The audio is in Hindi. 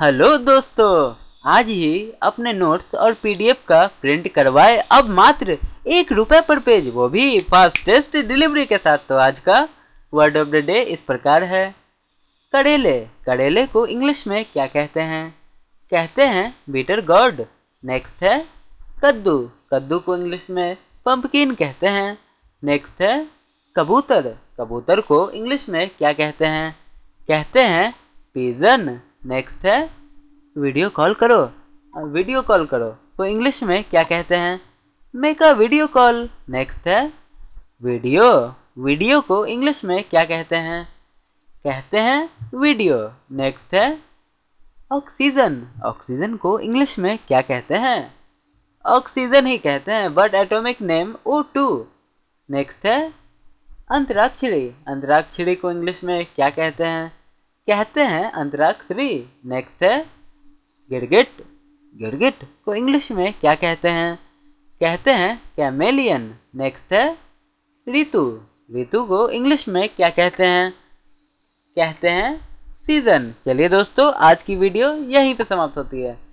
हेलो दोस्तों आज ही अपने नोट्स और पीडीएफ का प्रिंट करवाए अब मात्र एक रुपये पर पेज वो भी फास्टेस्ट डिलीवरी के साथ तो आज का वर्ड ऑफ द डे इस प्रकार है करेले करेले को इंग्लिश में क्या कहते हैं कहते हैं बीटर गॉड नेक्स्ट है कद्दू कद्दू को इंग्लिश में पंपकिन कहते हैं नेक्स्ट है कबूतर कबूतर को इंग्लिश में क्या कहते हैं कहते हैं पीजन नेक्स्ट है वीडियो कॉल करो वीडियो कॉल करो तो इंग्लिश में क्या कहते हैं make a video call next है वीडियो वीडियो को इंग्लिश में क्या कहते हैं कहते हैं वीडियो नेक्स्ट है ऑक्सीजन ऑक्सीजन को इंग्लिश में क्या कहते हैं ऑक्सीजन ही कहते हैं but atomic name O two next है अंतराक्षरी अंतराक्षरी को इंग्लिश में क्या कहते हैं कहते हैं अंतराक्षरी नेक्स्ट है गिरगिट गिरगिट को इंग्लिश में क्या कहते हैं कहते हैं कैमेलियन नेक्स्ट है ऋतु ऋतु को इंग्लिश में क्या कहते हैं कहते हैं सीजन चलिए दोस्तों आज की वीडियो यहीं पे समाप्त होती है